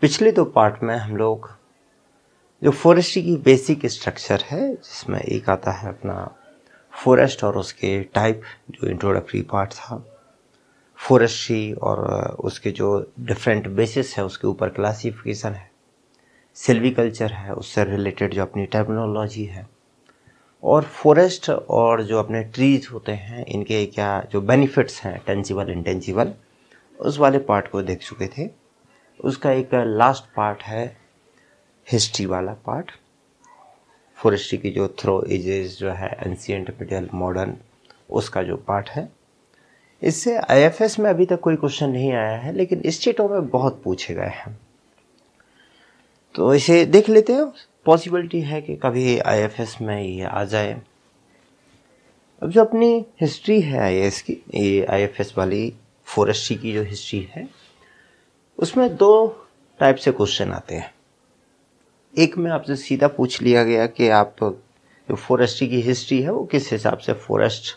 पिछले दो पार्ट में हम लोग जो फॉरेस्ट्री की बेसिक स्ट्रक्चर है जिसमें एक आता है अपना फॉरेस्ट और उसके टाइप जो इंट्रोडक्टरी पार्ट था फॉरेस्ट्री और उसके जो डिफरेंट बेसिस है उसके ऊपर क्लासिफिकेशन है सिल्वीकल्चर है उससे रिलेटेड जो अपनी टर्मिनोलॉजी है और फॉरेस्ट और जो अपने ट्रीज होते हैं इनके क्या जो बेनिफिट्स हैं टेंजिबल इंटेंजिबल उस वाले पार्ट को देख चुके थे उसका एक लास्ट पार्ट है हिस्ट्री वाला पार्ट फॉरेस्ट्री की जो थ्रो एजेस जो है एंशियंट मिडल मॉडर्न उसका जो पार्ट है इससे आई में अभी तक कोई क्वेश्चन नहीं आया है लेकिन स्टेटों में बहुत पूछे गए हैं तो इसे देख लेते हैं पॉसिबिलिटी है कि कभी आई में ये आ जाए अब जो अपनी हिस्ट्री है आई की ये आई वाली फॉरेस्ट्री की जो हिस्ट्री है उसमें दो टाइप से क्वेश्चन आते हैं एक में आपसे सीधा पूछ लिया गया कि आप जो फॉरेस्ट्री की हिस्ट्री है वो किस हिसाब से फॉरेस्ट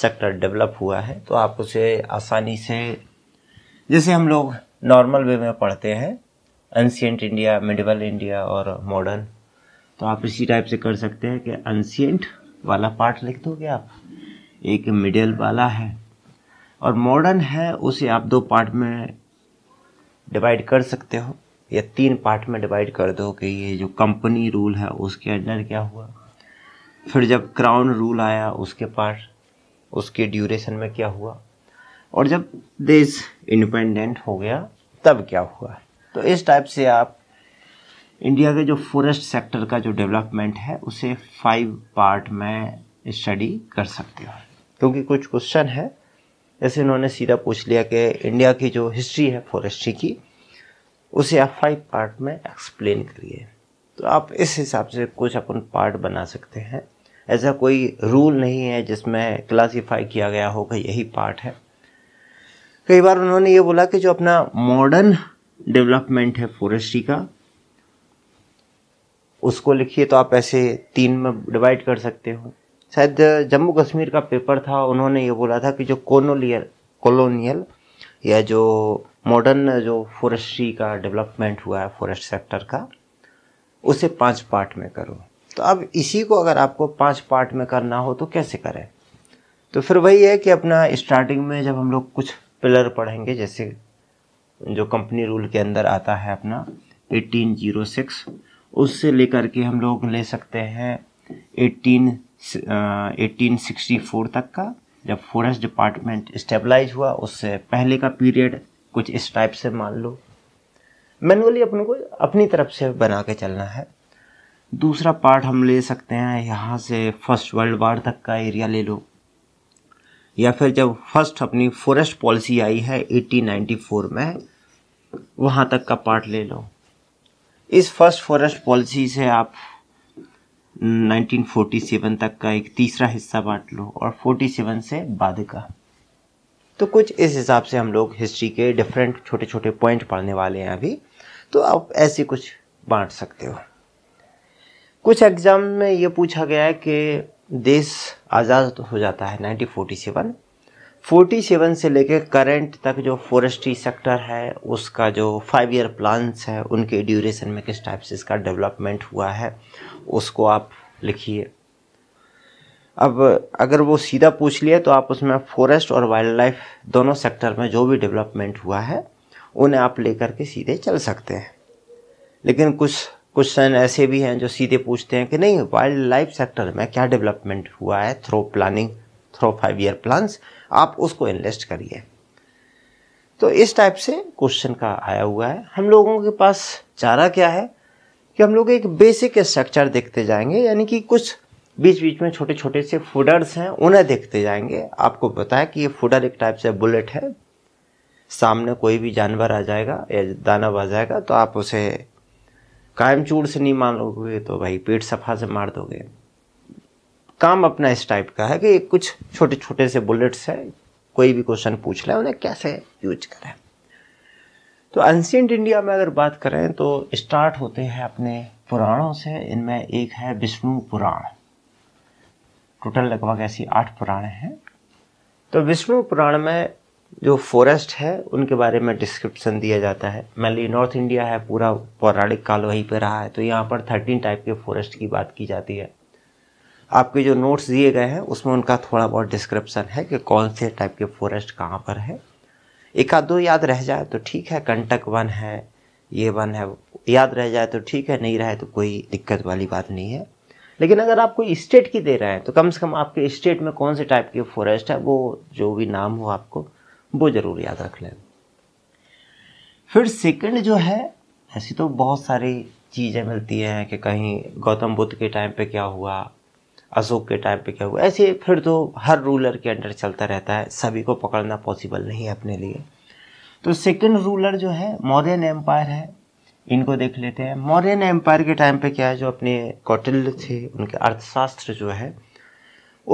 सेक्टर डेवलप हुआ है तो आप उसे आसानी से जैसे हम लोग नॉर्मल वे में पढ़ते हैं एंशियंट इंडिया मिडिवल इंडिया और मॉडर्न तो आप इसी टाइप से कर सकते हैं कि एंशियंट वाला पार्ट लिख दोगे आप एक मिडिल वाला है और मॉडर्न है उसे आप दो पार्ट में डिवाइड कर सकते हो या तीन पार्ट में डिवाइड कर दो कि ये जो कंपनी रूल है उसके अंडर क्या हुआ फिर जब क्राउन रूल आया उसके पार्ट उसके ड्यूरेशन में क्या हुआ और जब देश इंडिपेंडेंट हो गया तब क्या हुआ तो इस टाइप से आप इंडिया के जो फॉरेस्ट सेक्टर का जो डेवलपमेंट है उसे फाइव पार्ट में स्टडी कर सकते हो क्योंकि कुछ क्वेश्चन है जैसे इन्होंने सीधा पूछ लिया कि इंडिया की जो हिस्ट्री है फॉरेस्ट्री की उसे आप फाइव पार्ट में एक्सप्लेन करिए तो आप इस हिसाब से कुछ अपन पार्ट बना सकते हैं ऐसा कोई रूल नहीं है जिसमें क्लासीफाई किया गया हो कि यही पार्ट है कई बार उन्होंने ये बोला कि जो अपना मॉडर्न डेवलपमेंट है फॉरेस्ट्री का उसको लिखिए तो आप ऐसे तीन में डिवाइड कर सकते हो शायद जम्मू कश्मीर का पेपर था उन्होंने ये बोला था कि जो कोनोलियल कॉलोनियल या जो मॉडर्न जो फॉरेस्ट्री का डेवलपमेंट हुआ है फॉरेस्ट सेक्टर का उसे पांच पार्ट में करो तो अब इसी को अगर आपको पांच पार्ट में करना हो तो कैसे करें तो फिर वही है कि अपना स्टार्टिंग में जब हम लोग कुछ पिलर पढ़ेंगे जैसे जो कंपनी रूल के अंदर आता है अपना 1806 उससे लेकर के हम लोग ले सकते हैं 18 1864 तक का जब फॉरेस्ट डिपार्टमेंट स्टेबलाइज हुआ उससे पहले का पीरियड कुछ इस टाइप से मान लो मैनुअली अपन को अपनी तरफ से बना के चलना है दूसरा पार्ट हम ले सकते हैं यहाँ से फर्स्ट वर्ल्ड वार तक का एरिया ले लो या फिर जब फर्स्ट अपनी फॉरेस्ट पॉलिसी आई है 1894 में वहाँ तक का पार्ट ले लो इस फर्स्ट फॉरेस्ट पॉलिसी से आप 1947 तक का एक तीसरा हिस्सा बांट लो और 47 से बाद का तो कुछ इस हिसाब से हम लोग हिस्ट्री के डिफरेंट छोटे छोटे पॉइंट पढ़ने वाले हैं अभी तो आप ऐसे कुछ बांट सकते हो कुछ एग्ज़ाम में ये पूछा गया है कि देश आज़ाद हो जाता है 1947 47 से लेकर करंट तक जो फॉरेस्ट्री सेक्टर है उसका जो फाइव ईयर प्लान्स है उनके ड्यूरेशन में किस टाइप से इसका डेवलपमेंट हुआ है उसको आप लिखिए अब अगर वो सीधा पूछ लिया तो आप उसमें फॉरेस्ट और वाइल्ड लाइफ दोनों सेक्टर में जो भी डेवलपमेंट हुआ है उन्हें आप लेकर के सीधे चल सकते हैं लेकिन कुछ क्वेश्चन ऐसे भी हैं जो सीधे पूछते हैं कि नहीं वाइल्ड लाइफ सेक्टर में क्या डेवलपमेंट हुआ है through planning through five year plans आप उसको इन्वेस्ट करिए तो इस टाइप से क्वेश्चन का आया हुआ है हम लोगों के पास चारा क्या है कि हम लोग एक बेसिक स्ट्रक्चर देखते जाएंगे यानी कि कुछ बीच बीच में छोटे छोटे से फूडर्स हैं उन्हें देखते जाएंगे आपको बताया कि ये फूडर एक टाइप से बुलेट है सामने कोई भी जानवर आ जाएगा या दानव आ जाएगा तो आप उसे कायम चूड़ से नहीं मानोगे तो भाई पेट सफा से मार दोगे काम अपना इस टाइप का है कि कुछ छोटे छोटे से बुलेट्स हैं कोई भी क्वेश्चन पूछ लें उन्हें कैसे यूज करें तो एंशियंट इंडिया में अगर बात करें तो स्टार्ट होते हैं अपने पुराणों से इनमें एक है विष्णु पुराण टोटल लगभग ऐसी आठ पुराण हैं तो विष्णु पुराण में जो फॉरेस्ट है उनके बारे में डिस्क्रिप्शन दिया जाता है मैनली नॉर्थ इंडिया है पूरा पौराणिक काल वहीं पर रहा है तो यहाँ पर थर्टीन टाइप के फॉरेस्ट की बात की जाती है आपके जो नोट्स दिए गए हैं उसमें उनका थोड़ा बहुत डिस्क्रिप्शन है कि कौन से टाइप के फॉरेस्ट कहाँ पर है एक आध दो याद रह जाए तो ठीक है कंटक वन है ये वन है याद रह जाए तो ठीक है नहीं रहे तो कोई दिक्कत वाली बात नहीं है लेकिन अगर आप कोई स्टेट की दे रहे हैं तो कम से कम आपके स्टेट में कौन से टाइप के फॉरेस्ट है वो जो भी नाम हो आपको वो ज़रूर याद रख लें फिर सेकंड जो है ऐसी तो बहुत सारी चीज़ें मिलती हैं कि कहीं गौतम बुद्ध के टाइम पे क्या हुआ अशोक के टाइम पे क्या हुआ ऐसे फिर तो हर रूलर के अंडर चलता रहता है सभी को पकड़ना पॉसिबल नहीं है अपने लिए तो सेकंड रूलर जो है मौर्यन एम्पायर है इनको देख लेते हैं मौर्यन एम्पायर के टाइम पे क्या है जो अपने कौटिल्य थे उनके अर्थशास्त्र जो है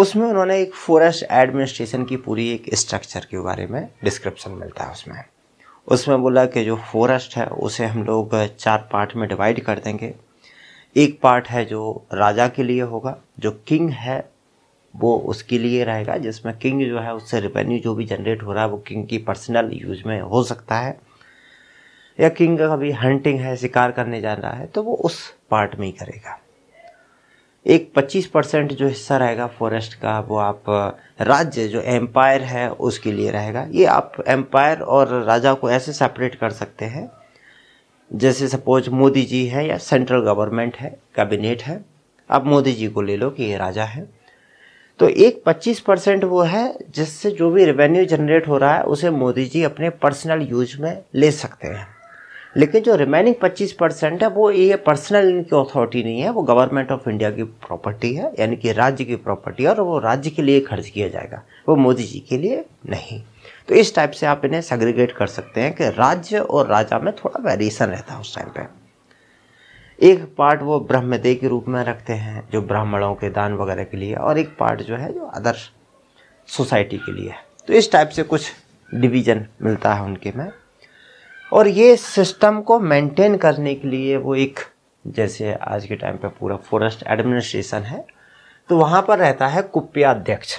उसमें उन्होंने एक फॉरेस्ट एडमिनिस्ट्रेशन की पूरी एक स्ट्रक्चर के बारे में डिस्क्रिप्शन मिलता है उसमें उसमें बोला कि जो फॉरेस्ट है उसे हम लोग चार पार्ट में डिवाइड कर देंगे एक पार्ट है जो राजा के लिए होगा जो किंग है वो उसके लिए रहेगा जिसमें किंग जो है उससे रेवेन्यू जो भी जनरेट हो रहा है वो किंग की पर्सनल यूज में हो सकता है या किंग कभी हंटिंग है शिकार करने जा रहा है तो वो उस पार्ट में ही करेगा एक 25 परसेंट जो हिस्सा रहेगा फॉरेस्ट का वो आप राज्य जो एम्पायर है उसके लिए रहेगा ये आप एम्पायर और राजा को ऐसे सेपरेट कर सकते हैं जैसे सपोज मोदी जी है या सेंट्रल गवर्नमेंट है कैबिनेट है अब मोदी जी को ले लो कि ये राजा है तो एक 25 परसेंट वो है जिससे जो भी रेवेन्यू जनरेट हो रहा है उसे मोदी जी अपने पर्सनल यूज में ले सकते हैं लेकिन जो रिमेनिंग 25 परसेंट है वो ये पर्सनल इनकी अथॉरिटी नहीं है वो गवर्नमेंट ऑफ इंडिया की प्रॉपर्टी है यानी कि राज्य की प्रॉपर्टी है और वो राज्य के लिए खर्च किया जाएगा वो मोदी जी के लिए नहीं तो इस टाइप से आप इन्हें सेग्रीगेट कर सकते हैं कि राज्य और राजा में थोड़ा वेरिएशन रहता है उस टाइम पे एक पार्ट वो ब्रह्मदेव के रूप में रखते हैं जो ब्राह्मणों के दान वगैरह के लिए और एक पार्ट जो है जो अदर सोसाइटी के लिए तो इस टाइप से कुछ डिवीज़न मिलता है उनके में और ये सिस्टम को मेंटेन करने के लिए वो एक जैसे आज के टाइम पे पूरा फॉरेस्ट एडमिनिस्ट्रेशन है तो वहाँ पर रहता है कुप्या अध्यक्ष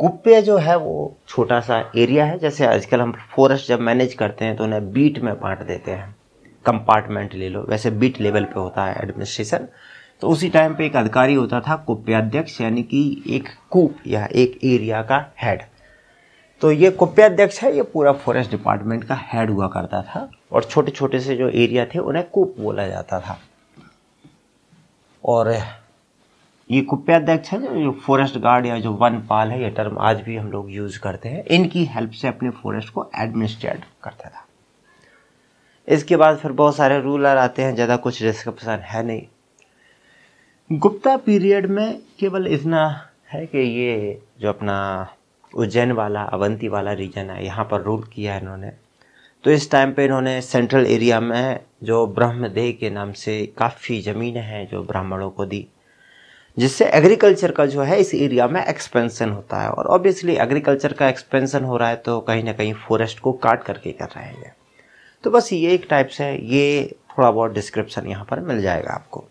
कुप्पे जो है वो छोटा सा एरिया है जैसे आजकल हम फॉरेस्ट जब मैनेज करते हैं तो उन्हें बीट में बांट देते हैं कंपार्टमेंट ले लो वैसे बीट लेवल पे होता है एडमिनिस्ट्रेशन तो उसी टाइम पे एक अधिकारी होता था कुप्पे अध्यक्ष यानी कि एक कूप या एक एरिया का हेड तो ये कुप्पे अध्यक्ष है ये पूरा फॉरेस्ट डिपार्टमेंट का हेड हुआ करता था और छोटे छोटे से जो एरिया थे उन्हें कूप बोला जाता था और ये कुप्याध्यक्ष है जो फॉरेस्ट गार्ड या जो वन पाल है ये टर्म आज भी हम लोग यूज करते हैं इनकी हेल्प से अपने फॉरेस्ट को एडमिनिस्ट्रेट करता था इसके बाद फिर बहुत सारे रूलर आते हैं ज़्यादा कुछ डिस्क्रिप्शन है नहीं गुप्ता पीरियड में केवल इतना है कि ये जो अपना उज्जैन वाला अवंती वाला रीजन है यहाँ पर रूल किया है इन्होंने तो इस टाइम पे इन्होंने सेंट्रल एरिया में जो ब्रह्मदेह के नाम से काफ़ी ज़मीनें हैं जो ब्राह्मणों को दी जिससे एग्रीकल्चर का जो है इस एरिया में एक्सपेंसन होता है और ऑब्वियसली एग्रीकल्चर का एक्सपेंसन हो रहा है तो कहीं ना कहीं फॉरेस्ट को काट करके कर रहे हैं तो बस ये एक टाइप से ये थोड़ा बहुत डिस्क्रिप्शन यहाँ पर मिल जाएगा आपको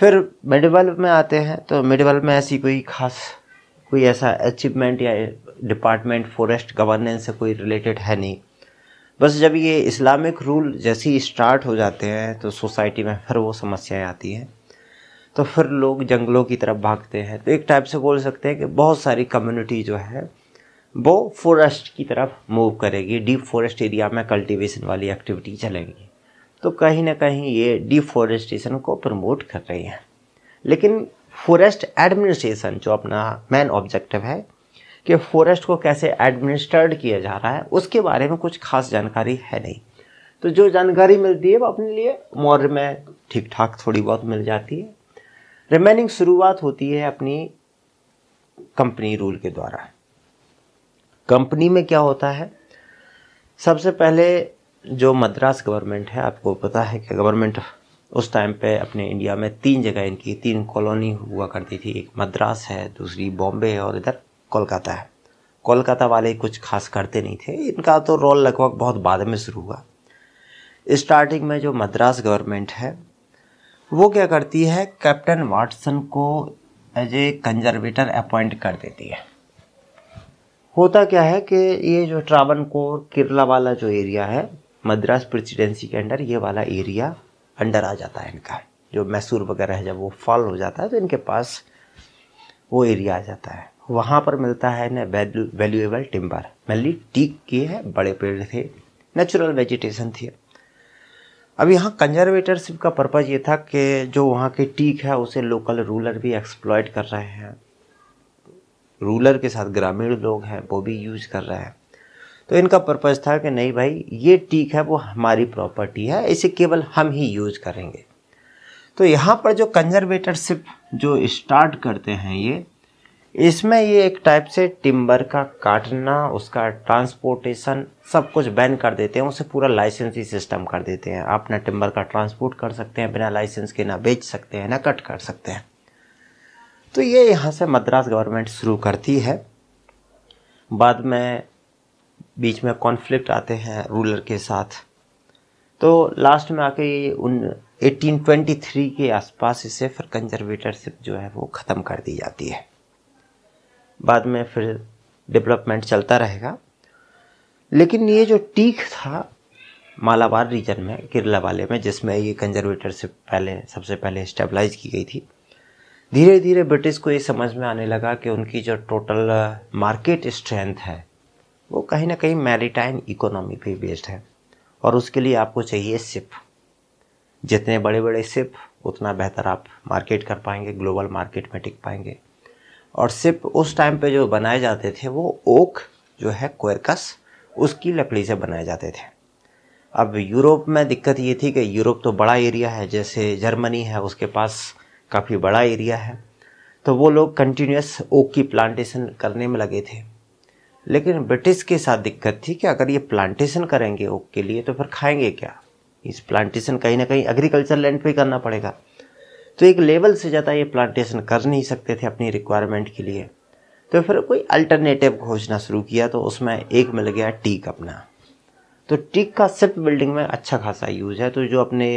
फिर मिडवल में आते हैं तो मिडवल में ऐसी कोई खास कोई ऐसा अचीवमेंट या डिपार्टमेंट फॉरेस्ट गवर्नेंस से कोई रिलेटेड है नहीं बस जब ये इस्लामिक रूल जैसे ही स्टार्ट हो जाते हैं तो सोसाइटी में फिर वो समस्याएं आती हैं तो फिर लोग जंगलों की तरफ भागते हैं तो एक टाइप से बोल सकते हैं कि बहुत सारी कम्युनिटी जो है वो फॉरेस्ट की तरफ मूव करेगी डीप फॉरेस्ट एरिया में कल्टीवेशन वाली एक्टिविटी चलेंगी तो कहीं ना कहीं ये डिफॉरेस्टेशन को प्रमोट कर रही है लेकिन फॉरेस्ट एडमिनिस्ट्रेशन जो अपना मेन ऑब्जेक्टिव है कि फॉरेस्ट को कैसे एडमिनिस्ट्रेट किया जा रहा है उसके बारे में कुछ खास जानकारी है नहीं तो जो जानकारी मिलती है वो अपने लिए मौर्य में ठीक ठाक थोड़ी बहुत मिल जाती है रिमेनिंग शुरुआत होती है अपनी कंपनी रूल के द्वारा कंपनी में क्या होता है सबसे पहले जो मद्रास गवर्नमेंट है आपको पता है कि गवर्नमेंट उस टाइम पे अपने इंडिया में तीन जगह इनकी तीन कॉलोनी हुआ करती थी एक मद्रास है दूसरी बॉम्बे है और इधर कोलकाता है कोलकाता वाले कुछ खास करते नहीं थे इनका तो रोल लगभग बहुत बाद में शुरू हुआ स्टार्टिंग में जो मद्रास गवर्नमेंट है वो क्या करती है कैप्टन वाटसन को एज ए कंजर्वेटर अपॉइंट कर देती है होता क्या है कि ये जो ट्रावन कोर केरला वाला जो एरिया है मद्रास प्रेसिडेंसी के अंडर ये वाला एरिया अंडर आ जाता है इनका जो मैसूर वगैरह है जब वो फॉल हो जाता है तो इनके पास वो एरिया आ जाता है वहाँ पर मिलता है इन्हें वैल्यूएबल टिम्बर मेनली टीक किए हैं बड़े पेड़ थे नेचुरल वेजिटेशन थी अब यहाँ कंजर्वेटरशिप का पर्पज़ ये था कि जो वहाँ के टीक है उसे लोकल रूलर भी एक्सप्लॉयट कर रहे हैं रूलर के साथ ग्रामीण लोग हैं वो भी यूज कर रहे हैं तो इनका पर्पज़ था कि नहीं भाई ये टीक है वो हमारी प्रॉपर्टी है इसे केवल हम ही यूज करेंगे तो यहाँ पर जो कंजर्वेटरशिप जो स्टार्ट करते हैं ये इसमें ये एक टाइप से टिम्बर का काटना उसका ट्रांसपोर्टेशन सब कुछ बैन कर देते हैं उसे पूरा लाइसेंसी सिस्टम कर देते हैं आप ना टिम्बर का ट्रांसपोर्ट कर सकते हैं बिना लाइसेंस के ना बेच सकते हैं ना कट कर सकते हैं तो ये यहाँ से मद्रास गवर्नमेंट शुरू करती है बाद में बीच में कॉन्फ्लिक्ट आते हैं रूलर के साथ तो लास्ट में आके ये उन 1823 के आसपास इसे फिर कंजर्वेटरशिप जो है वो ख़त्म कर दी जाती है बाद में फिर डेवलपमेंट चलता रहेगा लेकिन ये जो टीक था मालाबार रीजन में किरला वाले में जिसमें ये कंजर्वेटरशिप पहले सबसे पहले स्टेबलाइज की गई थी धीरे धीरे ब्रिटिश को ये समझ में आने लगा कि उनकी जो टोटल मार्केट स्ट्रेंथ है वो कहीं ना कहीं मैरिटाइम इकोनॉमी पे बेस्ड है और उसके लिए आपको चाहिए सिप जितने बड़े बड़े सिप उतना बेहतर आप मार्केट कर पाएंगे ग्लोबल मार्केट में टिक पाएंगे और सिर्फ उस टाइम पे जो बनाए जाते थे वो ओक जो है क्वेरकस उसकी लकड़ी से बनाए जाते थे अब यूरोप में दिक्कत ये थी कि यूरोप तो बड़ा एरिया है जैसे जर्मनी है उसके पास काफ़ी बड़ा एरिया है तो वो लोग कंटिन्यूस ओक की प्लांटेशन करने में लगे थे लेकिन ब्रिटिश के साथ दिक्कत थी कि अगर ये प्लांटेशन करेंगे ओक के लिए तो फिर खाएंगे क्या इस प्लांटेशन कहीं ना कहीं एग्रीकल्चर लैंड पे करना पड़ेगा तो एक लेवल से ज़्यादा ये प्लांटेशन कर नहीं सकते थे अपनी रिक्वायरमेंट के लिए तो फिर कोई अल्टरनेटिव खोजना शुरू किया तो उसमें एक मिल गया टीक अपना तो टीक का सिप बिल्डिंग में अच्छा खासा यूज़ है तो जो अपने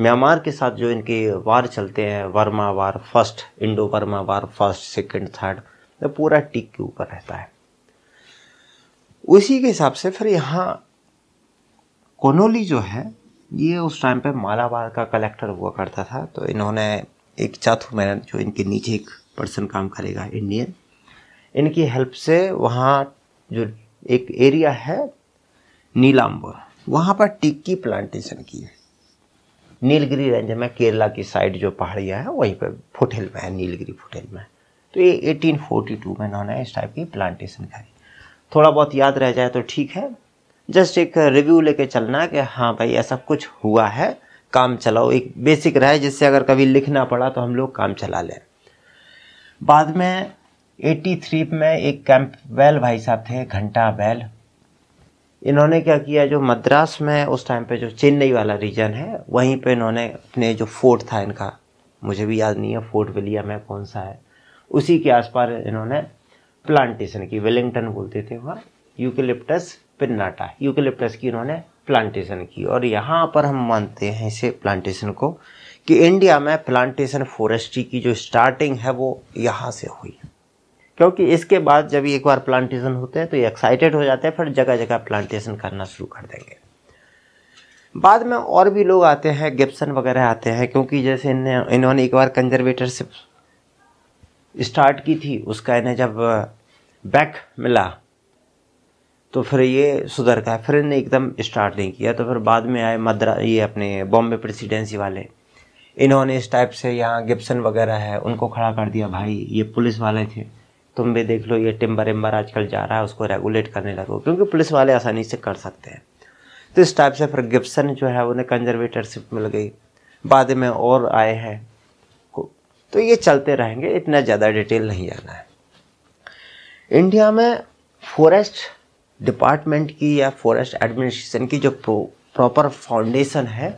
म्यांमार के साथ जो इनके वार चलते हैं Burma war first Indo Burma war first second third तो पूरा टिक के ऊपर रहता है उसी के हिसाब से फिर यहाँ कोनोली जो है ये उस टाइम पे मालाबार का कलेक्टर हुआ करता था तो इन्होंने एक चाथु मैन जो इनके नीचे एक पर्सन काम करेगा इंडियन इनकी हेल्प से वहाँ जो एक एरिया है नीलाम्बर वहाँ पर टिक्की प्लांटेशन की है नीलगिरी रेंज में केरला की साइड जो पहाड़ियाँ हैं वहीं पर फुटहिल में है नीलगिरी फुटहिल में तो ये 1842 में इन्होंने इस टाइप की प्लांटेशन करी थोड़ा बहुत याद रह जाए तो ठीक है जस्ट एक रिव्यू लेके चलना कि हाँ भाई ऐसा कुछ हुआ है काम चलाओ एक बेसिक रहा है जिससे अगर कभी लिखना पड़ा तो हम लोग काम चला लें बाद में 83 में एक कैंप वेल भाई साहब थे घंटा बैल इन्होंने क्या किया जो मद्रास में उस टाइम पे जो चेन्नई वाला रीजन है वहीं पे इन्होंने अपने जो फोर्ट था इनका मुझे भी याद नहीं है फोर्ट विलियम है कौन सा है उसी के आसपास इन्होंने प्लांटेशन की वेलिंगटन बोलते थे वहाँ यूकिलिप्टस पिन्नाटा यूकेलिप्टस की इन्होंने प्लांटेशन की और यहाँ पर हम मानते हैं इसे प्लांटेशन को कि इंडिया में प्लांटेशन फॉरेस्ट्री की जो स्टार्टिंग है वो यहाँ से हुई क्योंकि इसके बाद जब एक बार प्लांटेशन होते हैं तो ये एक्साइटेड हो जाते हैं फिर जगह जगह प्लांटेशन करना शुरू कर देंगे बाद में और भी लोग आते हैं गिप्सन वगैरह आते हैं क्योंकि जैसे इन्हें इन्होंने एक बार कंजर्वेटरशिप स्टार्ट की थी उसका इन्हें जब बैक uh, मिला तो फिर ये सुधर गया फिर इन्हें एकदम स्टार्ट नहीं किया तो फिर बाद में आए मद्रा ये अपने बॉम्बे प्रेसिडेंसी वाले इन्होंने इस टाइप से यहाँ गिप्सन वगैरह है उनको खड़ा कर दिया भाई ये पुलिस वाले थे तुम भी देख लो ये टिम्बर एम्बर आजकल जा रहा है उसको रेगुलेट करने लगो क्योंकि पुलिस वाले आसानी से कर सकते हैं तो इस टाइप से फिर गिप्सन जो है उन्हें कंजर्वेटरशिप मिल गई बाद में और आए हैं तो ये चलते रहेंगे इतना ज़्यादा डिटेल नहीं जाना है इंडिया में फॉरेस्ट डिपार्टमेंट की या फॉरेस्ट एडमिनिस्ट्रेशन की जो प्रॉपर फाउंडेशन है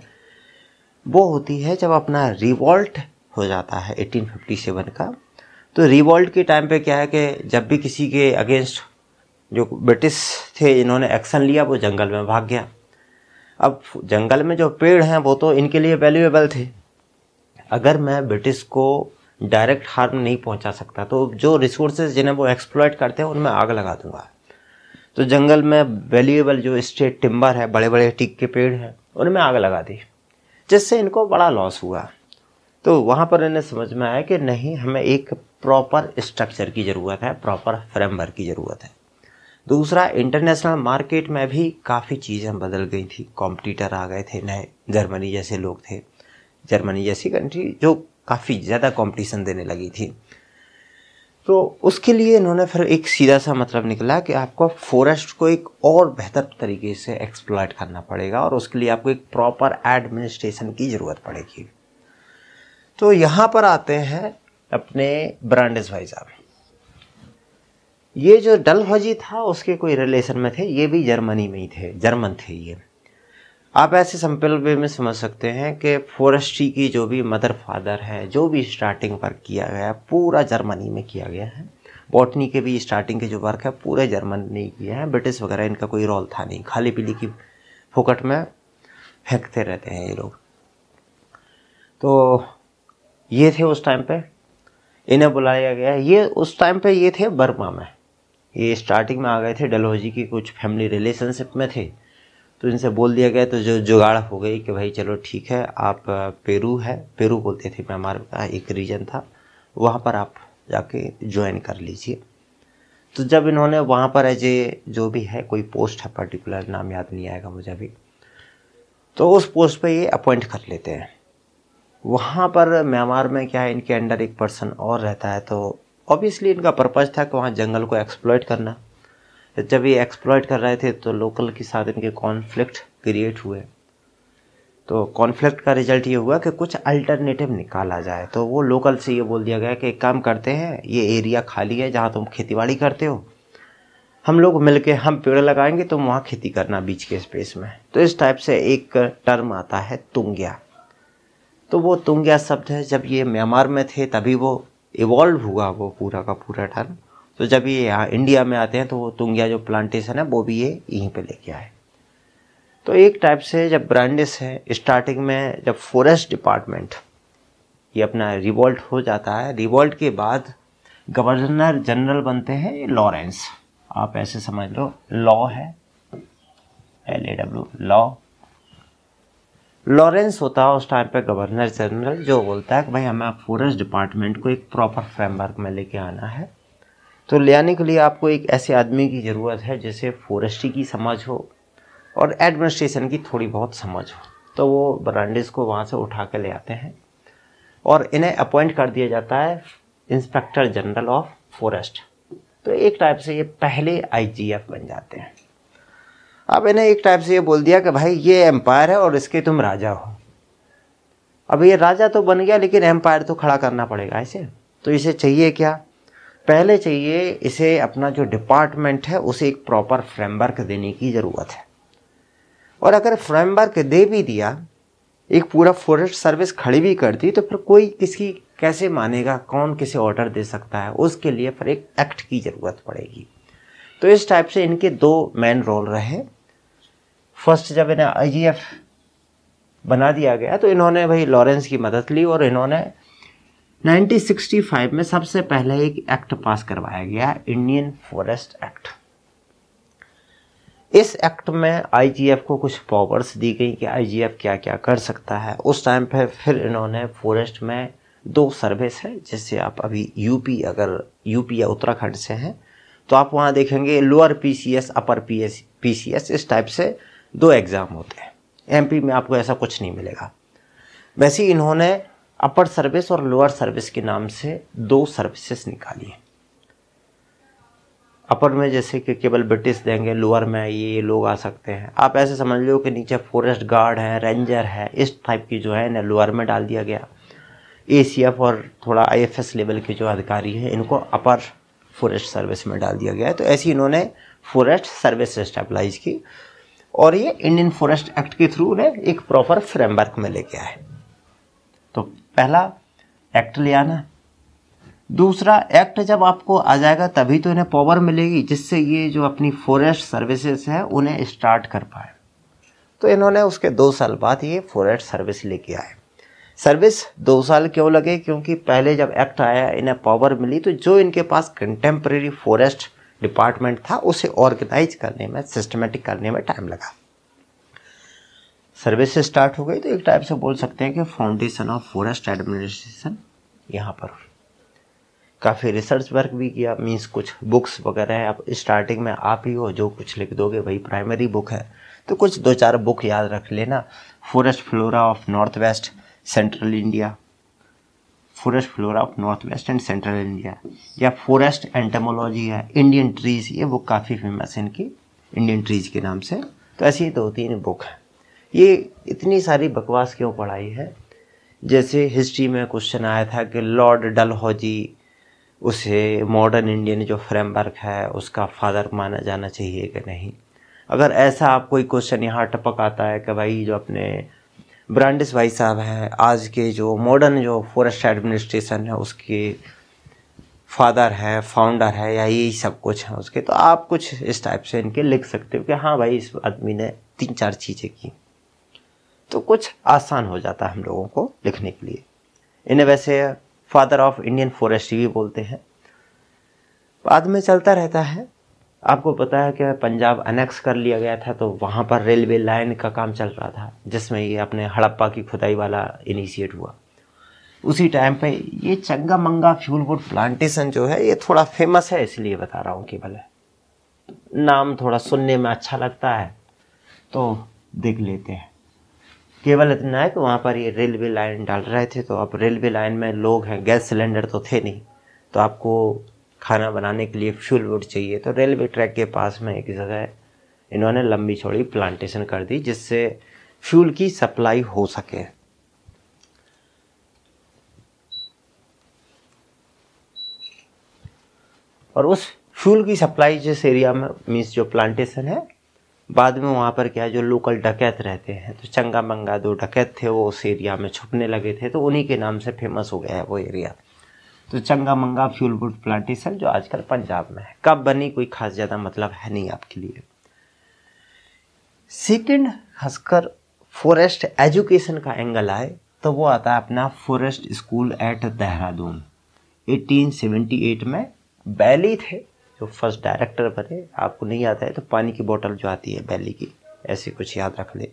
वो होती है जब अपना रिवॉल्ट हो जाता है 1857 का तो रिवॉल्ट के टाइम पे क्या है कि जब भी किसी के अगेंस्ट जो ब्रिटिश थे इन्होंने एक्शन लिया वो जंगल में भाग गया अब जंगल में जो पेड़ हैं वो तो इनके लिए वैल्यूएबल थे अगर मैं ब्रिटिश को डायरेक्ट हार्म नहीं पहुंचा सकता तो जो रिसोर्सेज जिन्हें वो एक्सप्लॉयट करते हैं उनमें आग लगा दूंगा तो जंगल में वैल्यूएबल जो स्टेट टिम्बर है बड़े बड़े टीक के पेड़ हैं उनमें आग लगा दी जिससे इनको बड़ा लॉस हुआ तो वहाँ पर इन्हें समझ में आया कि नहीं हमें एक प्रॉपर स्ट्रक्चर की ज़रूरत है प्रॉपर फ्रेमवर्क की ज़रूरत है दूसरा इंटरनेशनल मार्केट में भी काफ़ी चीज़ें बदल गई थी कॉम्पिटिटर आ गए थे नए जर्मनी जैसे लोग थे जर्मनी जैसी कंट्री जो काफ़ी ज़्यादा कंपटीशन देने लगी थी तो उसके लिए इन्होंने फिर एक सीधा सा मतलब निकला कि आपको फॉरेस्ट को एक और बेहतर तरीके से एक्सप्लॉयट करना पड़ेगा और उसके लिए आपको एक प्रॉपर एडमिनिस्ट्रेशन की ज़रूरत पड़ेगी तो यहाँ पर आते हैं अपने ब्रांडिस भाई साहब ये जो डल भाजी था उसके कोई रिलेशन में थे ये भी जर्मनी में ही थे जर्मन थे ये आप ऐसे सिंपल वे में समझ सकते हैं कि फॉरेस्ट्री की जो भी मदर फादर है जो भी स्टार्टिंग वर्क किया गया है पूरा जर्मनी में किया गया है बॉटनी के भी स्टार्टिंग के जो वर्क है पूरे जर्मनी ने किया है ब्रिटिश वगैरह इनका कोई रोल था नहीं खाली पीली की फोकट में फेंकते रहते हैं ये लोग तो ये थे उस टाइम पे इन्हें बुलाया गया ये उस टाइम पे ये थे बर्मा में ये स्टार्टिंग में आ गए थे डलहौजी की कुछ फैमिली रिलेशनशिप में थे तो इनसे बोल दिया गया तो जो जुगाड़ हो गई कि भाई चलो ठीक है आप पेरू है पेरू बोलते थे म्यांमार का एक रीजन था वहाँ पर आप जाके ज्वाइन कर लीजिए तो जब इन्होंने वहाँ पर एज ए जो भी है कोई पोस्ट है पर्टिकुलर नाम याद नहीं आएगा मुझे अभी तो उस पोस्ट पे ये अपॉइंट कर लेते हैं वहाँ पर म्यांमार में क्या है इनके अंडर एक पर्सन और रहता है तो ऑब्वियसली इनका पर्पज़ था कि वहाँ जंगल को एक्सप्लॉयट करना जब ये एक्सप्लॉयट कर रहे थे तो लोकल के साथ इनके कॉन्फ्लिक्ट क्रिएट हुए तो कॉन्फ्लिक्ट का रिजल्ट ये हुआ कि कुछ अल्टरनेटिव निकाला जाए तो वो लोकल से ये बोल दिया गया कि एक काम करते हैं ये एरिया खाली है जहाँ तुम खेती करते हो हम लोग मिल हम पेड़ लगाएंगे तुम वहाँ खेती करना बीच के स्पेस में तो इस टाइप से एक टर्म आता है तुंग्या तो वो तुंग्या शब्द है जब ये म्यांमार में थे तभी वो इवॉल्व हुआ वो पूरा का पूरा टर्म तो जब ये यहाँ इंडिया में आते हैं तो वो तुंगिया जो प्लांटेशन है वो भी ये यहीं पे लेके आए तो एक टाइप से जब ब्रांडिस है स्टार्टिंग में जब फॉरेस्ट डिपार्टमेंट ये अपना रिवोल्ट हो जाता है रिवोल्ट के बाद गवर्नर जनरल बनते हैं लॉरेंस आप ऐसे समझ लो लॉ है L A W law Lawrence होता है उस टाइम पे गवर्नर जनरल जो बोलता है कि भाई हमें फॉरेस्ट डिपार्टमेंट को एक प्रॉपर फ्रेमवर्क में लेके आना है तो ले आने के लिए आपको एक ऐसे आदमी की ज़रूरत है जैसे फॉरेस्ट्री की समझ हो और एडमिनिस्ट्रेशन की थोड़ी बहुत समझ हो तो वो बरांडिस को वहाँ से उठा के ले आते हैं और इन्हें अपॉइंट कर दिया जाता है इंस्पेक्टर जनरल ऑफ फॉरेस्ट तो एक टाइप से ये पहले आईजीएफ बन जाते हैं अब इन्हें एक टाइप से ये बोल दिया कि भाई ये एम्पायर है और इसके तुम राजा हो अब ये राजा तो बन गया लेकिन एम्पायर तो खड़ा करना पड़ेगा ऐसे तो इसे चाहिए क्या पहले चाहिए इसे अपना जो डिपार्टमेंट है उसे एक प्रॉपर फ्रेमवर्क देने की ज़रूरत है और अगर फ्रेमवर्क दे भी दिया एक पूरा फॉरेस्ट सर्विस खड़ी भी कर दी तो फिर कोई किसी कैसे मानेगा कौन किसे ऑर्डर दे सकता है उसके लिए फिर एक एक्ट की ज़रूरत पड़ेगी तो इस टाइप से इनके दो मेन रोल रहे फर्स्ट जब इन्हें आई बना दिया गया तो इन्होंने भाई लॉरेंस की मदद ली और इन्होंने 1965 में सबसे पहले एक एक्ट पास करवाया गया इंडियन फॉरेस्ट एक्ट इस एक्ट में आईजीएफ को कुछ पावर्स दी गई कि आईजीएफ क्या क्या कर सकता है उस टाइम पे फिर इन्होंने फॉरेस्ट में दो सर्विस है जैसे आप अभी यूपी अगर यूपी या उत्तराखंड से हैं तो आप वहाँ देखेंगे lower PCS upper PS PCS इस टाइप से दो एग्ज़ाम होते हैं एमपी में आपको ऐसा कुछ नहीं मिलेगा वैसे इन्होंने अपर सर्विस और लोअर सर्विस के नाम से दो सर्विसेज निकाली हैं अपर में जैसे कि केवल ब्रिटिश देंगे लोअर में ये लोग आ सकते हैं आप ऐसे समझ लो कि नीचे फॉरेस्ट गार्ड है रेंजर है इस टाइप की जो है इन्हें लोअर में डाल दिया गया ए और थोड़ा आई लेवल के जो अधिकारी हैं इनको अपर फॉरेस्ट सर्विस में डाल दिया गया है तो ऐसी इन्होंने फॉरेस्ट सर्विस स्टेबलाइज की और ये इंडियन फॉरेस्ट एक्ट के थ्रू उन्हें एक प्रॉपर फ्रेमवर्क में लेके आए तो पहला एक्ट ले आना दूसरा एक्ट जब आपको आ जाएगा तभी तो इन्हें पावर मिलेगी जिससे ये जो अपनी फॉरेस्ट सर्विसेज है उन्हें स्टार्ट कर पाए तो इन्होंने उसके दो साल बाद ये फॉरेस्ट सर्विस लेके आए सर्विस दो साल क्यों लगे क्योंकि पहले जब एक्ट आया इन्हें पावर मिली तो जो इनके पास कंटेम्प्रेरी फॉरेस्ट डिपार्टमेंट था उसे ऑर्गेनाइज करने में सिस्टमेटिक करने में टाइम लगा सर्विस स्टार्ट हो गई तो एक टाइप से बोल सकते हैं कि फाउंडेशन ऑफ फॉरेस्ट एडमिनिस्ट्रेशन यहाँ पर हुई काफ़ी रिसर्च वर्क भी किया मीन्स कुछ बुक्स वगैरह है आप स्टार्टिंग में आप ही हो जो कुछ लिख दोगे वही प्राइमरी बुक है तो कुछ दो चार बुक याद रख लेना forest flora of north west central India forest flora of north west and central India या फॉरेस्ट एंटेमोलॉजी है इंडियन ट्रीज़ ये बुक काफ़ी फेमस है इनकी इंडियन ट्रीज़ के नाम से तो ऐसी दो तीन बुक हैं ये इतनी सारी बकवास क्यों पढ़ाई है जैसे हिस्ट्री में क्वेश्चन आया था कि लॉर्ड डलहौजी उसे मॉडर्न इंडियन जो फ्रेमवर्क है उसका फादर माना जाना चाहिए कि नहीं अगर ऐसा आप कोई क्वेश्चन यहाँ टपक आता है कि भाई जो अपने ब्रांडिस भाई साहब हैं आज के जो मॉडर्न जो फॉरेस्ट एडमिनिस्ट्रेशन है उसके फादर है फाउंडर है या यही सब कुछ है उसके तो आप कुछ इस टाइप से इनके लिख सकते हो कि हाँ भाई इस आदमी ने तीन चार चीज़ें की तो कुछ आसान हो जाता है हम लोगों को लिखने के लिए इन्हें वैसे फादर ऑफ इंडियन फॉरेस्ट्री भी बोलते हैं बाद में चलता रहता है आपको पता है कि पंजाब अनेक्स कर लिया गया था तो वहाँ पर रेलवे लाइन का काम चल रहा था जिसमें ये अपने हड़प्पा की खुदाई वाला इनिशिएट हुआ उसी टाइम पे ये चंगा मंगा फ्यूल वुड प्लांटेशन जो है ये थोड़ा फेमस है इसलिए बता रहा हूँ कि भले नाम थोड़ा सुनने में अच्छा लगता है तो देख लेते हैं केवल इतना है कि वहाँ पर ये रेलवे लाइन डाल रहे थे तो अब रेलवे लाइन में लोग हैं गैस सिलेंडर तो थे नहीं तो आपको खाना बनाने के लिए फ्यूल वुड चाहिए तो रेलवे ट्रैक के पास में एक जगह इन्होंने लंबी चौड़ी प्लांटेशन कर दी जिससे फ्यूल की सप्लाई हो सके और उस फ्यूल की सप्लाई जिस एरिया में मीन्स जो प्लांटेशन है बाद में वहाँ पर क्या है जो लोकल डकैत रहते हैं तो चंगा मंगा दो डकैत थे वो उस एरिया में छुपने लगे थे तो उन्हीं के नाम से फेमस हो गया है वो एरिया तो चंगा मंगा फ्यूल बुड प्लांटेशन जो आजकल पंजाब में है कब बनी कोई खास ज़्यादा मतलब है नहीं आपके लिए सेकेंड हस्कर फॉरेस्ट एजुकेशन का एंगल आए तो वो आता है अपना फॉरेस्ट स्कूल एट देहरादून 1878 में बैली थे जो फर्स्ट डायरेक्टर बने आपको नहीं आता है तो पानी की बोतल जो आती है बैली की ऐसे कुछ याद रख ले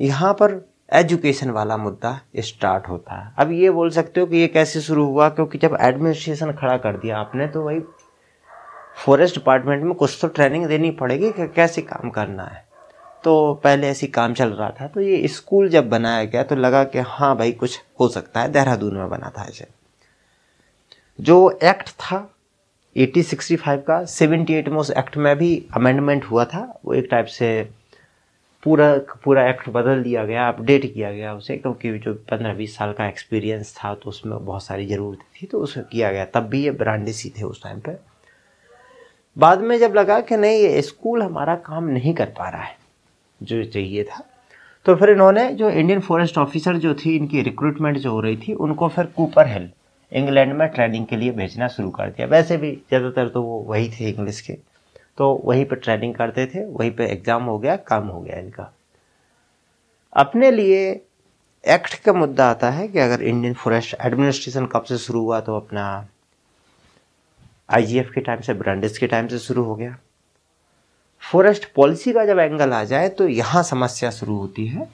यहाँ पर एजुकेशन वाला मुद्दा स्टार्ट होता है अब ये बोल सकते हो कि ये कैसे शुरू हुआ क्योंकि जब एडमिनिस्ट्रेशन खड़ा कर दिया आपने तो भाई फॉरेस्ट डिपार्टमेंट में कुछ तो ट्रेनिंग देनी पड़ेगी कि कैसे काम करना है तो पहले ऐसी काम चल रहा था तो ये स्कूल जब बनाया गया तो लगा कि हाँ भाई कुछ हो सकता है देहरादून में बना था इसे जो एक्ट था 1865 का 78 मोस्ट एक्ट में भी अमेंडमेंट हुआ था वो एक टाइप से पूरा पूरा एक्ट बदल दिया गया अपडेट किया गया उसे क्योंकि जो पंद्रह बीस साल का एक्सपीरियंस था तो उसमें बहुत सारी ज़रूरत थी तो उसको किया गया तब भी ये ही थे उस टाइम पर बाद में जब लगा कि नहीं ये स्कूल हमारा काम नहीं कर पा रहा है जो चाहिए था तो फिर इन्होंने जो इंडियन फॉरेस्ट ऑफिसर जो थी इनकी रिक्रूटमेंट जो हो रही थी उनको फिर कूपर हेल्प इंग्लैंड में ट्रेनिंग के लिए भेजना शुरू कर दिया वैसे भी ज़्यादातर तो वो वही थे इंग्लिश के तो वहीं पर ट्रेनिंग करते थे वहीं पर एग्ज़ाम हो गया काम हो गया इनका अपने लिए एक्ट का मुद्दा आता है कि अगर इंडियन फॉरेस्ट एडमिनिस्ट्रेशन कब से शुरू हुआ तो अपना आईजीएफ के टाइम से ब्रांडिस के टाइम से शुरू हो गया फॉरेस्ट पॉलिसी का जब एंगल आ जाए तो यहाँ समस्या शुरू होती है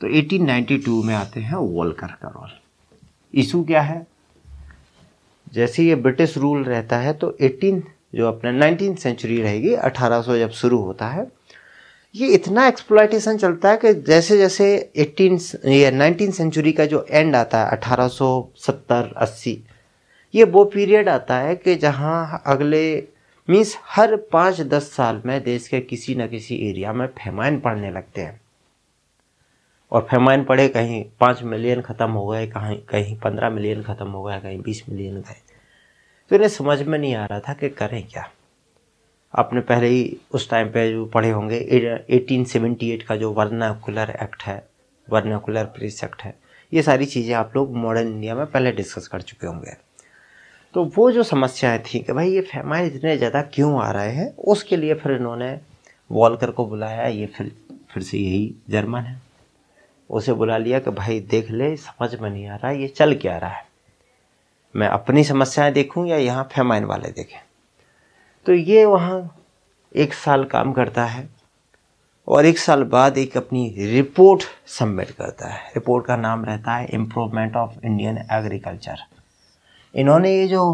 तो 1892 में आते हैं वॉलकर का रोल इशू क्या है जैसे ये ब्रिटिश रूल रहता है तो एटीन जो अपना नाइनटीन सेंचुरी रहेगी 1800 जब शुरू होता है ये इतना एक्सप्लाइटेशन चलता है कि जैसे जैसे एटीन ये नाइनटीन सेंचुरी का जो एंड आता है 1870 80 ये वो पीरियड आता है कि जहाँ अगले मीन्स हर पाँच दस साल में देश के किसी न किसी एरिया में फेमाइन पड़ने लगते हैं और फेमाइन पड़े कहीं पाँच मिलियन ख़त्म हो गए कहीं कहीं पंद्रह मिलियन ख़त्म हो गए कहीं बीस मिलियन गए तो इन्हें समझ में नहीं आ रहा था कि करें क्या आपने पहले ही उस टाइम पे जो पढ़े होंगे एटीन सेवेंटी एट का जो वर्नाकुलर एक्ट है वर्नाकुलर प्रेस एक्ट है ये सारी चीज़ें आप लोग मॉडर्न इंडिया में पहले डिस्कस कर चुके होंगे तो वो जो समस्याएं थी कि भाई ये फेमाइन इतने ज़्यादा क्यों आ रहे हैं उसके लिए फिर इन्होंने वॉलकर को बुलाया ये फिर फिर से यही जर्मन है उसे बुला लिया कि भाई देख ले समझ में नहीं आ रहा ये चल क्या रहा है मैं अपनी समस्याएं देखूं या यहाँ फेमाइन वाले देखें तो ये वहाँ एक साल काम करता है और एक साल बाद एक अपनी रिपोर्ट सबमिट करता है रिपोर्ट का नाम रहता है इम्प्रूवमेंट ऑफ इंडियन एग्रीकल्चर इन्होंने ये जो